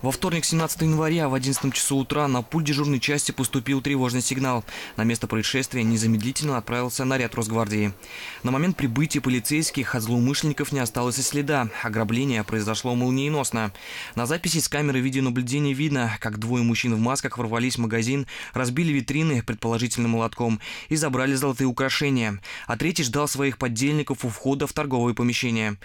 Во вторник, 17 января, в 11 часу утра на пульт дежурной части поступил тревожный сигнал. На место происшествия незамедлительно отправился наряд Росгвардии. На момент прибытия полицейских от злоумышленников не осталось и следа. Ограбление произошло молниеносно. На записи с камеры видеонаблюдения видно, как двое мужчин в масках ворвались в магазин, разбили витрины, предположительно молотком, и забрали золотые украшения. А третий ждал своих поддельников у входа в торговые помещения.